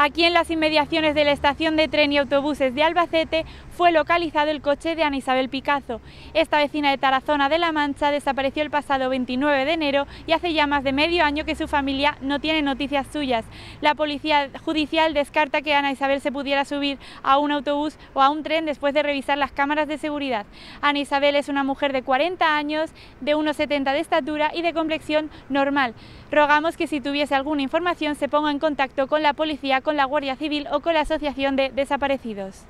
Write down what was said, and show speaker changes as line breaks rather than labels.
Aquí en las inmediaciones de la estación de tren y autobuses de Albacete fue localizado el coche de Ana Isabel Picazo. Esta vecina de Tarazona de La Mancha desapareció el pasado 29 de enero y hace ya más de medio año que su familia no tiene noticias suyas. La policía judicial descarta que Ana Isabel se pudiera subir a un autobús o a un tren después de revisar las cámaras de seguridad. Ana Isabel es una mujer de 40 años, de 1,70 de estatura y de complexión normal. Rogamos que si tuviese alguna información se ponga en contacto con la policía con la Guardia Civil o con la Asociación de Desaparecidos.